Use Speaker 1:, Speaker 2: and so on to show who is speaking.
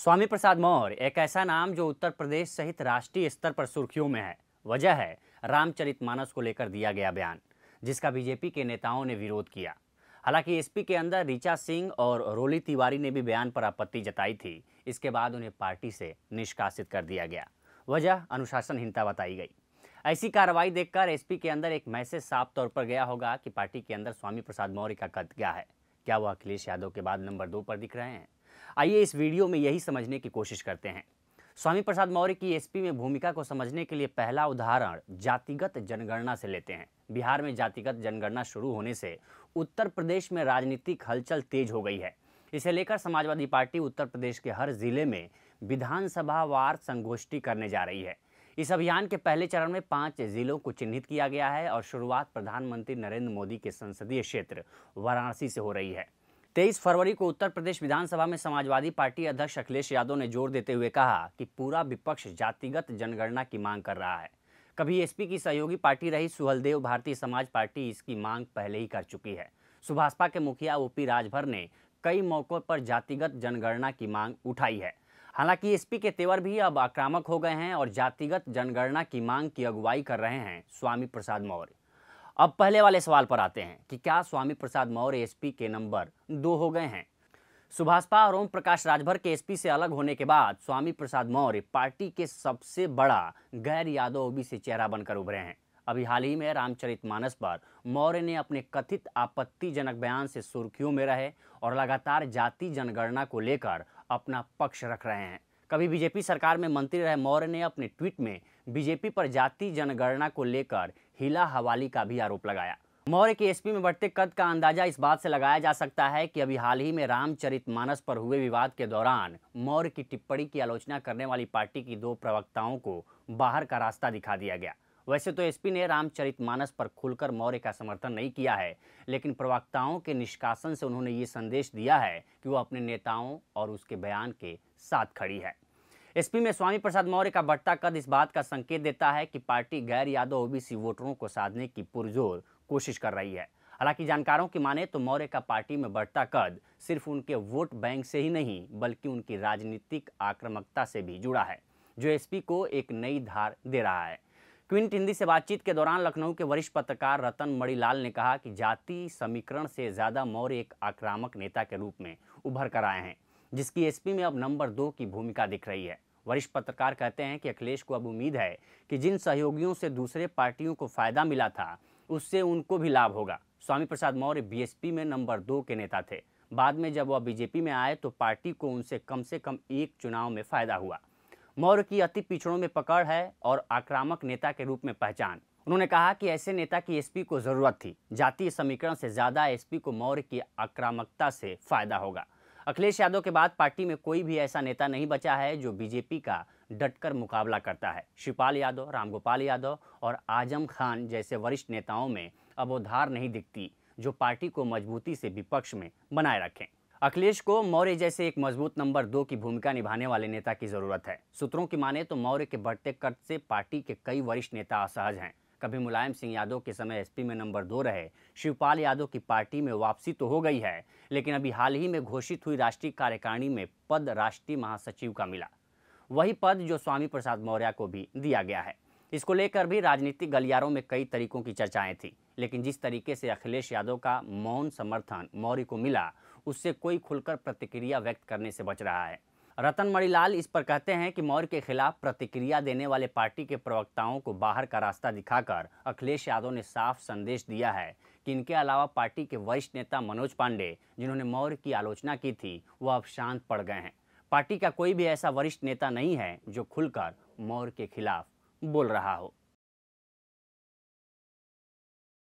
Speaker 1: स्वामी प्रसाद मौर्य एक ऐसा नाम जो उत्तर प्रदेश सहित राष्ट्रीय स्तर पर सुर्खियों में है वजह है रामचरित मानस को लेकर दिया गया बयान जिसका बीजेपी के नेताओं ने विरोध किया हालांकि एसपी के अंदर ऋचा सिंह और रोली तिवारी ने भी बयान पर आपत्ति जताई थी इसके बाद उन्हें पार्टी से निष्कासित कर दिया गया वजह अनुशासनहीनता बताई गई ऐसी कार्रवाई देखकर एसपी के अंदर एक मैसेज साफ तौर पर गया होगा कि पार्टी के अंदर स्वामी प्रसाद मौर्य का कद क्या है क्या वो अखिलेश यादव के बाद नंबर दो पर दिख रहे हैं आइए इस वीडियो में यही समझने की कोशिश करते हैं स्वामी प्रसाद मौर्य की एसपी में भूमिका को समझने के लिए पहला उदाहरण जातिगत जनगणना से लेते हैं बिहार में जातिगत जनगणना शुरू होने से उत्तर प्रदेश में राजनीतिक हलचल तेज हो गई है इसे लेकर समाजवादी पार्टी उत्तर प्रदेश के हर जिले में विधानसभा वार संगोष्ठी करने जा रही है इस अभियान के पहले चरण में पांच जिलों को चिन्हित किया गया है और शुरुआत प्रधानमंत्री नरेंद्र मोदी के संसदीय क्षेत्र वाराणसी से हो रही है तेईस फरवरी को उत्तर प्रदेश विधानसभा में समाजवादी पार्टी अध्यक्ष अखिलेश यादव ने जोर देते हुए कहा कि पूरा विपक्ष जातिगत जनगणना की मांग कर रहा है कभी एसपी की सहयोगी पार्टी रही सुहलदेव भारतीय समाज पार्टी इसकी मांग पहले ही कर चुकी है सुभाषपा के मुखिया ओपी राजभर ने कई मौकों पर जातिगत जनगणना की मांग उठाई है हालांकि एसपी के तेवर भी अब आक्रामक हो गए हैं और जातिगत जनगणना की मांग की अगुवाई कर रहे हैं स्वामी प्रसाद मौर्य अब पहले वाले सवाल पर आते हैं कि क्या स्वामी प्रसाद मौर्य एसपी के नंबर दो हो गए हैं सुभाषपा और ओम प्रकाश राजभर के एसपी से अलग होने के बाद स्वामी प्रसाद मौर्य पार्टी के सबसे बड़ा गैर यादव ओबीसी चेहरा बनकर उभरे हैं अभी हाल ही में रामचरित मानस पर मौर्य ने अपने कथित आपत्तिजनक बयान से सुर्खियों में रहे और लगातार जाति जनगणना को लेकर अपना पक्ष रख रहे हैं कभी बीजेपी सरकार में मंत्री रहे मौर्य ने अपने ट्वीट में बीजेपी पर जाति जनगणना को लेकर हिला हवाली का भी आरोप लगाया मौर्य के एसपी में बढ़ते कद का अंदाजा इस बात से लगाया जा सकता है कि अभी हाल ही में रामचरितमानस पर हुए विवाद के दौरान मौर्य की टिप्पणी की आलोचना करने वाली पार्टी की दो प्रवक्ताओं को बाहर का रास्ता दिखा दिया गया वैसे तो एसपी ने रामचरितमानस पर खुलकर मौर्य का समर्थन नहीं किया है लेकिन प्रवक्ताओं के निष्कासन से उन्होंने ये संदेश दिया है कि वो अपने नेताओं और उसके बयान के साथ खड़ी है एसपी में स्वामी प्रसाद मौर्य का बढ़ता कद इस बात का संकेत देता है कि पार्टी गैर यादव ओबीसी वोटरों को साधने की पुरजोर कोशिश कर रही है हालांकि जानकारों की माने तो मौर्य का पार्टी में बढ़ता कद सिर्फ उनके वोट बैंक से ही नहीं बल्कि उनकी राजनीतिक आक्रामकता से भी जुड़ा है जो एसपी को एक नई धार दे रहा है क्विंट हिंदी से बातचीत के दौरान लखनऊ के वरिष्ठ पत्रकार रतन मणिलाल ने कहा कि जाति समीकरण से ज़्यादा मौर्य एक आक्रामक नेता के रूप में उभर कर आए हैं जिसकी एसपी में अब नंबर दो की भूमिका दिख रही है वरिष्ठ पत्रकार कहते हैं कि अखिलेश को अब उम्मीद है कि जिन सहयोगियों से दूसरे पार्टियों को फायदा मिला था उससे उनको भी लाभ होगा स्वामी प्रसाद मौर्य बीएसपी में नंबर दो के नेता थे बाद में जब वह बीजेपी में आए तो पार्टी को उनसे कम से कम एक चुनाव में फायदा हुआ मौर्य की अति पिछड़ों में पकड़ है और आक्रामक नेता के रूप में पहचान उन्होंने कहा कि ऐसे नेता की एसपी को जरूरत थी जातीय समीकरण से ज्यादा एसपी को मौर्य की आक्रामकता से फायदा होगा अखिलेश यादव के बाद पार्टी में कोई भी ऐसा नेता नहीं बचा है जो बीजेपी का डटकर मुकाबला करता है शिवपाल यादव रामगोपाल यादव और आजम खान जैसे वरिष्ठ नेताओं में अब वो धार नहीं दिखती जो पार्टी को मजबूती से विपक्ष में बनाए रखें अखिलेश को मौर्य जैसे एक मजबूत नंबर दो की भूमिका निभाने वाले नेता की जरूरत है सूत्रों की माने तो मौर्य के बढ़ते कर्ज से पार्टी के कई वरिष्ठ नेता असहज हैं कभी मुलायम सिंह यादव के समय एसपी में नंबर दो रहे शिवपाल यादव की पार्टी में वापसी तो हो गई है लेकिन अभी हाल ही में घोषित हुई राष्ट्रीय कार्यकारिणी में पद राष्ट्रीय महासचिव का मिला वही पद जो स्वामी प्रसाद मौर्य को भी दिया गया है इसको लेकर भी राजनीतिक गलियारों में कई तरीकों की चर्चाएं थी लेकिन जिस तरीके से अखिलेश यादव का मौन समर्थन मौर्य को मिला उससे कोई खुलकर प्रतिक्रिया व्यक्त करने से बच रहा है रतन मणिलाल इस पर कहते हैं कि मौर्य के खिलाफ प्रतिक्रिया देने वाले पार्टी के प्रवक्ताओं को बाहर का रास्ता दिखाकर अखिलेश यादव ने साफ संदेश दिया है कि इनके अलावा पार्टी के वरिष्ठ नेता मनोज पांडे जिन्होंने मौर्य की आलोचना की थी वह अब शांत पड़ गए हैं पार्टी का कोई भी ऐसा वरिष्ठ नेता नहीं है जो खुलकर मौर्य के खिलाफ बोल रहा हो